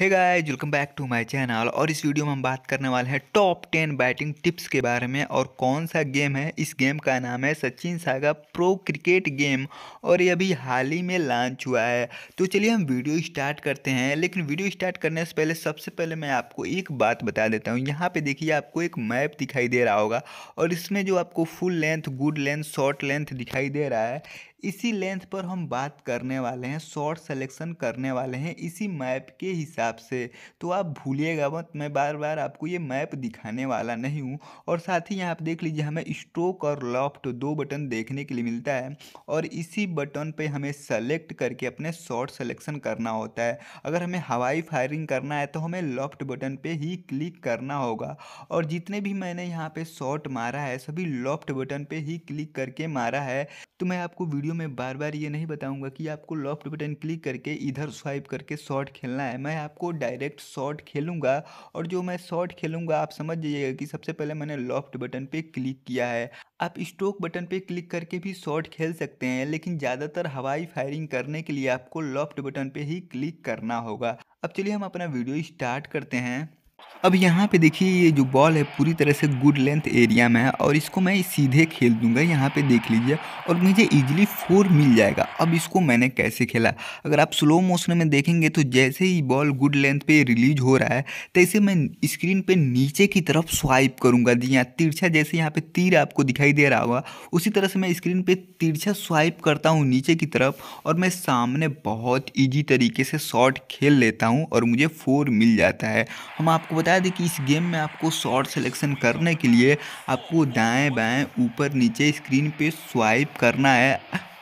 Hey guys welcome back to my channel और इस video में हम बात करने वाले हैं टॉप टेन बैटिंग टिप्स के बारे में और कौन सा गेम है इस गेम का नाम है Sachin saga pro cricket game और ये अभी हाल ही में लॉन्च हुआ है तो चलिए हम वीडियो स्टार्ट करते हैं लेकिन वीडियो स्टार्ट करने से पहले सबसे पहले मैं आपको एक बात बता देता हूँ यहाँ पर देखिए आपको एक मैप दिखाई दे रहा होगा और इसमें जो आपको full length good length short length दिखाई दे रहा है इसी लेंथ पर हम बात करने वाले हैं शॉर्ट सेलेक्शन करने वाले हैं इसी मैप के हिसाब से तो आप भूलिएगा मत मैं बार बार आपको ये मैप दिखाने वाला नहीं हूँ और साथ ही यहाँ आप देख लीजिए हमें स्ट्रोक और लॉफ्ट दो बटन देखने के लिए मिलता है और इसी बटन पे हमें सेलेक्ट करके अपने शॉर्ट सेलेक्शन करना होता है अगर हमें हवाई फायरिंग करना है तो हमें लॉफ्ट बटन पर ही क्लिक करना होगा और जितने भी मैंने यहाँ पर शॉट मारा है सभी लॉफ्ट बटन पर ही क्लिक करके मारा है तो मैं आपको वीडियो वीडियो में बार बार ये नहीं बताऊंगा कि आपको लॉफ्ट बटन क्लिक करके इधर स्वाइप करके शॉर्ट खेलना है मैं आपको डायरेक्ट शॉर्ट खेलूंगा और जो मैं शॉर्ट खेलूंगा आप समझ जाइएगा कि सबसे पहले मैंने लॉफ्ट बटन पे क्लिक किया है आप स्ट्रोक बटन पे क्लिक करके भी शॉर्ट खेल सकते हैं लेकिन ज़्यादातर हवाई फायरिंग करने के लिए आपको लॉफ्ट बटन पे ही क्लिक करना होगा अब चलिए हम अपना वीडियो स्टार्ट करते हैं अब यहाँ पे देखिए ये जो बॉल है पूरी तरह से गुड लेंथ एरिया में है और इसको मैं सीधे खेल दूंगा यहाँ पे देख लीजिए और मुझे इजीली फोर मिल जाएगा अब इसको मैंने कैसे खेला अगर आप स्लो मोशन में देखेंगे तो जैसे ही बॉल गुड लेंथ पे रिलीज हो रहा है तैसे मैं स्क्रीन पे नीचे की तरफ स्वाइप करूँगा जी यहाँ तिरछा जैसे यहाँ पर तीर आपको दिखाई दे रहा होगा उसी तरह से मैं स्क्रीन पर तिरछा स्वाइप करता हूँ नीचे की तरफ और मैं सामने बहुत ईजी तरीके से शॉट खेल लेता हूँ और मुझे फोर मिल जाता है हम आपको बता बता दें कि इस गेम में आपको शॉर्ट सिलेक्शन करने के लिए आपको दाएं बाएं ऊपर नीचे स्क्रीन पे स्वाइप करना है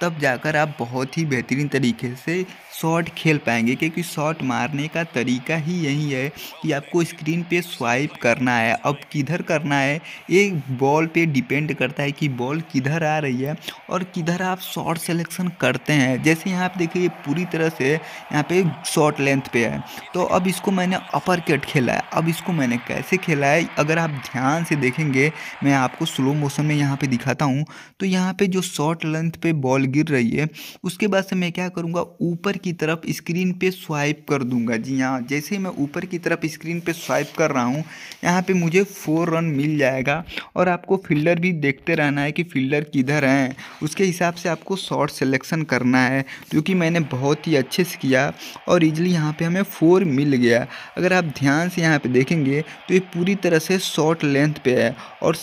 तब जाकर आप बहुत ही बेहतरीन तरीके से शॉट खेल पाएंगे क्योंकि शॉट मारने का तरीका ही यही है कि आपको स्क्रीन पे स्वाइप करना है अब किधर करना है ये बॉल पे डिपेंड करता है कि बॉल किधर आ रही है और किधर आप शॉट सेलेक्शन करते हैं जैसे यहाँ आप देखिए पूरी तरह से यहाँ पे शॉर्ट लेंथ पे है तो अब इसको मैंने अपर कट खेला है अब इसको मैंने कैसे खेला है अगर आप ध्यान से देखेंगे मैं आपको स्लो मोशन में यहाँ पर दिखाता हूँ तो यहाँ पर जो शॉर्ट लेंथ पे बॉल गिर रही है उसके बाद से मैं क्या करूँगा ऊपर की तरफ स्क्रीन पे स्वाइप कर दूंगा जी हाँ जैसे ही मैं ऊपर की तरफ स्क्रीन पे स्वाइप कर रहा हूँ यहाँ पे मुझे फोर रन मिल जाएगा और आपको फील्डर भी देखते रहना है कि फील्डर किधर हैं उसके हिसाब से आपको शॉर्ट सेलेक्शन करना है क्योंकि मैंने बहुत ही अच्छे से किया और इजली यहाँ पर हमें फोर मिल गया अगर आप ध्यान से यहाँ पर देखेंगे तो ये पूरी तरह से शॉर्ट लेंथ पर है और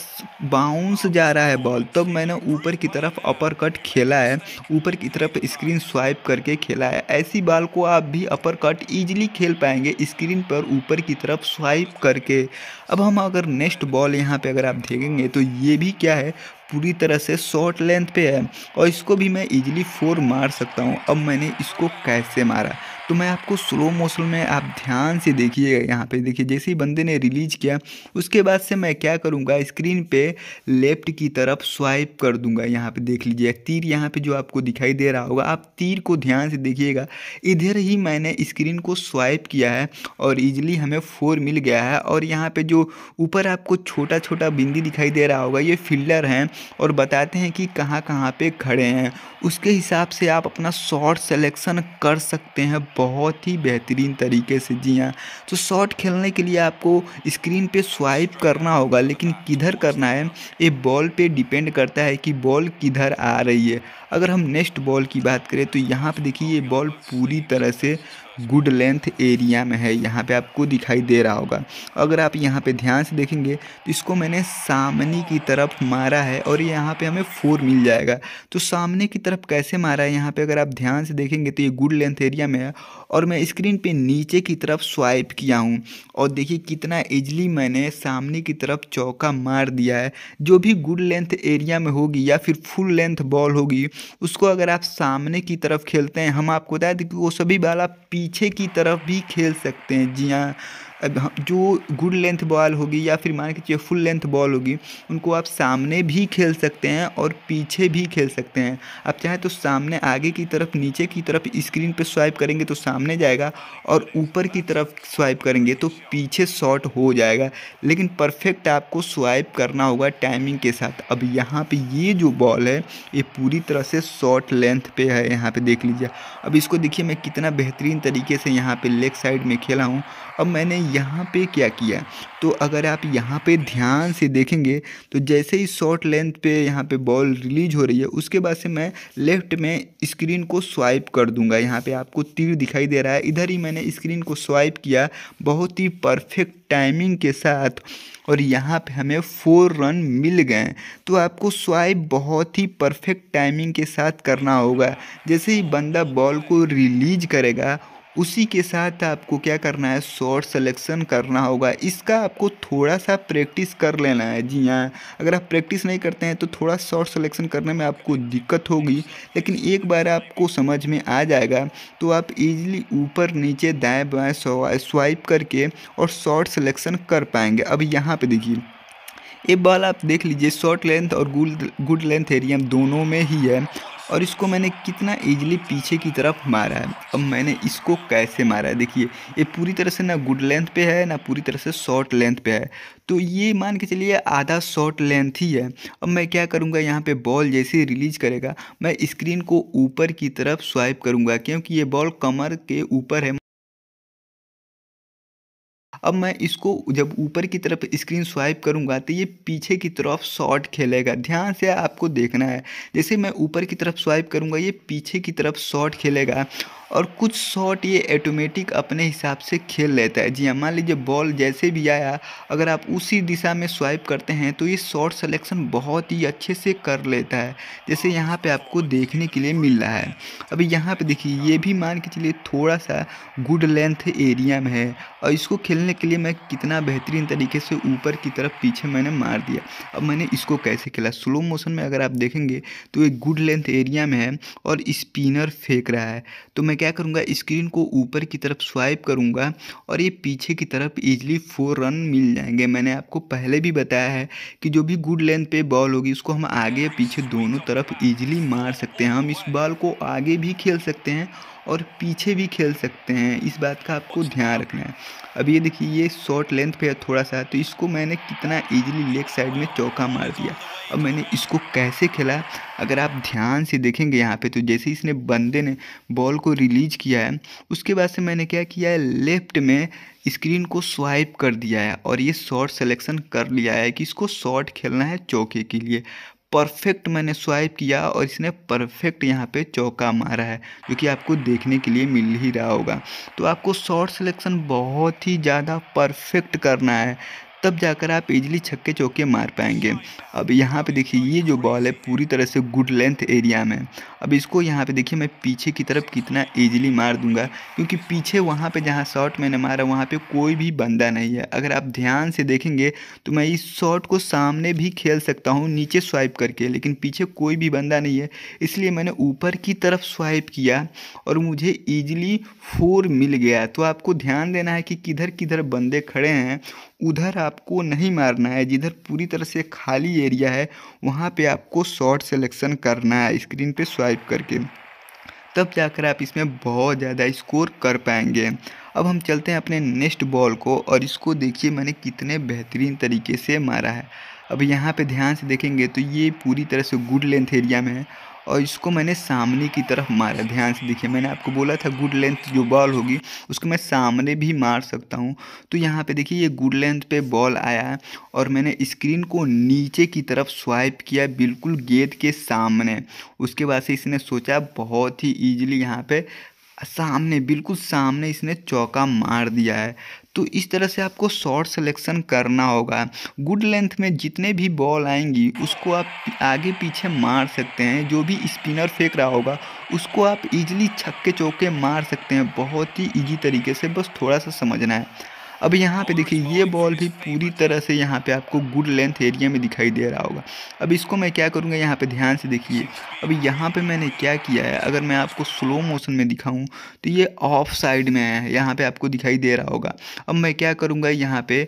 बाउंस जा रहा है बॉल तब मैंने ऊपर की तरफ अपर कट खेला है ऊपर की तरफ स्क्रीन स्वाइप करके खेला है ऐसी बाल को आप भी अपर कट ईजिली खेल पाएंगे स्क्रीन पर ऊपर की तरफ स्वाइप करके अब हम अगर नेक्स्ट बॉल यहाँ पे अगर आप देखेंगे तो ये भी क्या है पूरी तरह से शॉर्ट लेंथ पे है और इसको भी मैं इजीली फोर मार सकता हूँ अब मैंने इसको कैसे मारा तो मैं आपको स्लो मोशन में आप ध्यान से देखिएगा यहाँ पे देखिए जैसे ही बंदे ने रिलीज किया उसके बाद से मैं क्या करूँगा स्क्रीन पे लेफ्ट की तरफ स्वाइप कर दूंगा यहाँ पे देख लीजिए तीर यहाँ पे जो आपको दिखाई दे रहा होगा आप तीर को ध्यान से देखिएगा इधर ही मैंने स्क्रीन को स्वाइप किया है और ईजिली हमें फोर मिल गया है और यहाँ पर जो ऊपर आपको छोटा छोटा बिंदी दिखाई दे रहा होगा ये फिल्डर हैं और बताते हैं कि कहाँ कहाँ पर खड़े हैं उसके हिसाब से आप अपना शॉर्ट सेलेक्शन कर सकते हैं बहुत ही बेहतरीन तरीके से जी हाँ तो शॉट खेलने के लिए आपको स्क्रीन पे स्वाइप करना होगा लेकिन किधर करना है ये बॉल पे डिपेंड करता है कि बॉल किधर आ रही है अगर हम नेक्स्ट बॉल की बात करें तो यहाँ पे देखिए ये बॉल पूरी तरह से गुड लेंथ एरिया में है यहाँ पे आपको दिखाई दे रहा होगा अगर आप यहाँ पे ध्यान से देखेंगे तो इसको मैंने सामने की तरफ मारा है और यहाँ पे हमें फोर मिल जाएगा तो सामने की तरफ कैसे मारा है यहाँ पे अगर आप ध्यान से देखेंगे तो ये गुड लेंथ एरिया में है और मैं स्क्रीन पे नीचे की तरफ स्वाइप किया हूँ और देखिए कितना ईजली मैंने सामने की तरफ चौका मार दिया है जो भी गुड लेंथ एरिया में होगी या फिर फुल लेंथ बॉल होगी उसको अगर आप सामने की तरफ खेलते हैं हम आपको बता दें कि वो सभी बाल आप पीछे की तरफ भी खेल सकते हैं जी हाँ जो गुड लेंथ बॉल होगी या फिर मान के चाहिए फुल लेंथ बॉल होगी उनको आप सामने भी खेल सकते हैं और पीछे भी खेल सकते हैं आप चाहें तो सामने आगे की तरफ नीचे की तरफ स्क्रीन पर स्वाइप करेंगे तो सामने जाएगा और ऊपर की तरफ स्वाइप करेंगे तो पीछे शॉर्ट हो जाएगा लेकिन परफेक्ट आपको स्वाइप करना होगा टाइमिंग के साथ अब यहाँ पर ये जो बॉल है ये पूरी तरह से शॉर्ट लेंथ पे है यहाँ पर देख लीजिए अब इसको देखिए मैं कितना बेहतरीन तरीके से यहाँ पर लेग साइड में खेला हूँ अब मैंने यहाँ पे क्या किया तो अगर आप यहाँ पे ध्यान से देखेंगे तो जैसे ही शॉर्ट लेंथ पे यहाँ पे बॉल रिलीज हो रही है उसके बाद से मैं लेफ्ट में स्क्रीन को स्वाइप कर दूंगा यहाँ पे आपको तीर दिखाई दे रहा है इधर ही मैंने स्क्रीन को स्वाइप किया बहुत ही परफेक्ट टाइमिंग के साथ और यहाँ पे हमें फोर रन मिल गए तो आपको स्वाइप बहुत ही परफेक्ट टाइमिंग के साथ करना होगा जैसे ही बंदा बॉल को रिलीज करेगा उसी के साथ आपको क्या करना है शॉर्ट सिलेक्शन करना होगा इसका आपको थोड़ा सा प्रैक्टिस कर लेना है जी हाँ अगर आप प्रैक्टिस नहीं करते हैं तो थोड़ा शॉर्ट सिलेक्शन करने में आपको दिक्कत होगी लेकिन एक बार आपको समझ में आ जाएगा तो आप इजीली ऊपर नीचे दाएं बाएं स्वाइप करके और शॉर्ट सिलेक्शन कर पाएंगे अब यहाँ पर देखिए ये बॉल आप देख लीजिए शॉर्ट लेंथ और गुड गुड लेंथ एरिया दोनों में ही है और इसको मैंने कितना ईजिली पीछे की तरफ मारा है अब मैंने इसको कैसे मारा है देखिए ये पूरी तरह से ना गुड लेंथ पे है ना पूरी तरह से शॉर्ट लेंथ पे है तो ये मान के चलिए आधा शॉर्ट लेंथ ही है अब मैं क्या करूँगा यहाँ पे बॉल जैसे रिलीज करेगा मैं स्क्रीन को ऊपर की तरफ स्वाइप करूँगा क्योंकि ये बॉल कमर के ऊपर है अब मैं इसको जब ऊपर की तरफ स्क्रीन स्वाइप करूंगा तो ये पीछे की तरफ शॉर्ट खेलेगा ध्यान से आपको देखना है जैसे मैं ऊपर की तरफ स्वाइप करूंगा ये पीछे की तरफ शॉट खेलेगा और कुछ शॉट ये ऑटोमेटिक अपने हिसाब से खेल लेता है जी हाँ मान लीजिए बॉल जैसे भी आया अगर आप उसी दिशा में स्वाइप करते हैं तो ये शॉट सेलेक्शन बहुत ही अच्छे से कर लेता है जैसे यहाँ पे आपको देखने के लिए मिल रहा है अभी यहाँ पे देखिए ये भी मान के चलिए थोड़ा सा गुड लेंथ एरिया में है और इसको खेलने के लिए मैं कितना बेहतरीन तरीके से ऊपर की तरफ पीछे मैंने मार दिया अब मैंने इसको कैसे खेला स्लो मोशन में अगर आप देखेंगे तो ये गुड लेंथ एरिया में है और स्पिनर फेंक रहा है तो मैं क्या करूँगा स्क्रीन को ऊपर की तरफ स्वाइप करूँगा और ये पीछे की तरफ ईजिली फोर रन मिल जाएंगे मैंने आपको पहले भी बताया है कि जो भी गुड लेंथ पे बॉल होगी उसको हम आगे पीछे दोनों तरफ ईजिली मार सकते हैं हम इस बॉल को आगे भी खेल सकते हैं और पीछे भी खेल सकते हैं इस बात का आपको अच्छा। ध्यान रखना है अब ये देखिए ये शॉर्ट लेंथ पे है थोड़ा सा तो इसको मैंने कितना इजीली लेग साइड में चौका मार दिया अब मैंने इसको कैसे खेला अगर आप ध्यान से देखेंगे यहाँ पे तो जैसे इसने बंदे ने बॉल को रिलीज किया है उसके बाद से मैंने क्या किया है लेफ्ट में स्क्रीन को स्वाइप कर दिया है और ये शॉर्ट सेलेक्शन कर लिया है कि इसको शॉर्ट खेलना है चौके के लिए परफेक्ट मैंने स्वाइप किया और इसने परफेक्ट यहाँ पे चौका मारा है जो कि आपको देखने के लिए मिल ही रहा होगा तो आपको शॉर्ट सिलेक्शन बहुत ही ज़्यादा परफेक्ट करना है तब जाकर आप इजीली छक्के चौके मार पाएंगे अब यहाँ पे देखिए ये जो बॉल है पूरी तरह से गुड लेंथ एरिया में अब इसको यहाँ पे देखिए मैं पीछे की तरफ कितना ईजिली मार दूंगा क्योंकि पीछे वहाँ पे जहाँ शॉट मैंने मारा वहाँ पे कोई भी बंदा नहीं है अगर आप ध्यान से देखेंगे तो मैं इस शॉट को सामने भी खेल सकता हूँ नीचे स्वाइप करके लेकिन पीछे कोई भी बंदा नहीं है इसलिए मैंने ऊपर की तरफ स्वाइप किया और मुझे ईजिली फोर मिल गया तो आपको ध्यान देना है कि किधर किधर बंदे खड़े हैं उधर आपको नहीं मारना है जिधर पूरी तरह से खाली एरिया है वहाँ पे आपको शॉर्ट सिलेक्शन करना है स्क्रीन पे स्वाइप टाइप करके तब जाकर आप इसमें बहुत ज़्यादा स्कोर कर पाएंगे अब हम चलते हैं अपने नेक्स्ट बॉल को और इसको देखिए मैंने कितने बेहतरीन तरीके से मारा है अब यहाँ पे ध्यान से देखेंगे तो ये पूरी तरह से गुड लेंथ एरिया में है और इसको मैंने सामने की तरफ मारा ध्यान से देखिए मैंने आपको बोला था गुड लेंथ जो बॉल होगी उसको मैं सामने भी मार सकता हूँ तो यहाँ पे देखिए ये गुड लेंथ पे बॉल आया है और मैंने स्क्रीन को नीचे की तरफ स्वाइप किया बिल्कुल गेंद के सामने उसके बाद से इसने सोचा बहुत ही ईजिली यहाँ पर सामने बिल्कुल सामने इसने चौका मार दिया है तो इस तरह से आपको शॉर्ट सिलेक्शन करना होगा गुड लेंथ में जितने भी बॉल आएंगी उसको आप आगे पीछे मार सकते हैं जो भी स्पिनर फेंक रहा होगा उसको आप इजीली छक्के चौके मार सकते हैं बहुत ही इजी तरीके से बस थोड़ा सा समझना है अब यहाँ पे देखिए ये बॉल भी पूरी तरह से यहाँ पे आपको गुड लेंथ एरिया में दिखाई दे रहा होगा अब इसको मैं क्या करूँगा यहाँ पे ध्यान से देखिए अब यहाँ पे मैंने क्या किया है अगर मैं आपको स्लो मोशन में दिखाऊँ तो ये ऑफ साइड में है यहाँ पर आपको दिखाई दे रहा होगा अब मैं क्या करूँगा यहाँ पर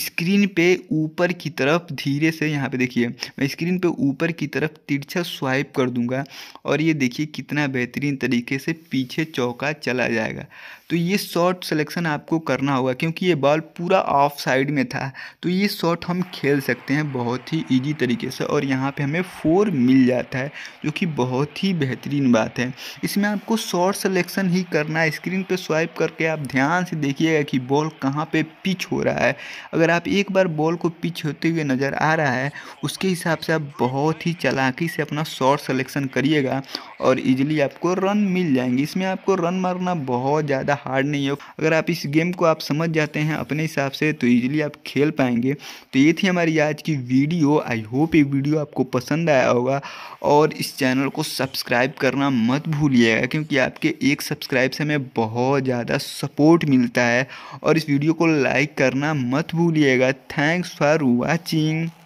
स्क्रीन पे ऊपर की तरफ धीरे से यहाँ पे देखिए मैं स्क्रीन पे ऊपर की तरफ तिरछा स्वाइप कर दूंगा और ये देखिए कितना बेहतरीन तरीके से पीछे चौका चला जाएगा तो ये शॉट सिलेक्शन आपको करना होगा क्योंकि ये बॉल पूरा ऑफ साइड में था तो ये शॉट हम खेल सकते हैं बहुत ही ईजी तरीके से और यहाँ पर हमें फोर मिल जाता है जो कि बहुत ही बेहतरीन बात है इसमें आपको शॉर्ट सिलेक्शन ही करना है स्क्रीन पर स्वाइप करके आप ध्यान से देखिएगा कि बॉल कहाँ पर पिच हो रहा है अगर आप एक बार बॉल को पिच होते हुए नज़र आ रहा है उसके हिसाब से आप बहुत ही चलाकी से अपना शॉर्ट सलेक्शन करिएगा और इजीली आपको रन मिल जाएंगी इसमें आपको रन मारना बहुत ज़्यादा हार्ड नहीं है अगर आप इस गेम को आप समझ जाते हैं अपने हिसाब से तो ईजिली आप खेल पाएंगे तो ये थी हमारी आज की वीडियो आई होप ये वीडियो आपको पसंद आया होगा और इस चैनल को सब्सक्राइब करना मत भूलिएगा क्योंकि आपके एक सब्सक्राइब से हमें बहुत ज़्यादा सपोर्ट मिलता है और इस वीडियो को लाइक करना मत भूलिएगा थैंक्स फॉर वॉचिंग